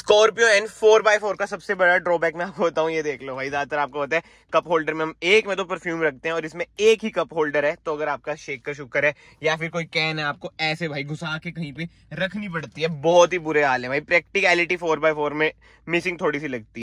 Scorpio N four by four का सबसे बड़ा ड्रॉबैक मैं आपको बताऊँ ये देख लो भाई ज्यादातर आपको होता है कप होल्डर में हम एक में तो परफ्यूम रखते हैं और इसमें एक ही कप होल्डर है तो अगर आपका शेकर शुकर है या फिर कोई कैन है आपको ऐसे भाई घुसा के कहीं पे रखनी पड़ती है बहुत ही बुरे हाल है भाई प्रैक्टिकलिटी फोर बाय फोर में मिसिंग थोड़ी सी लगती है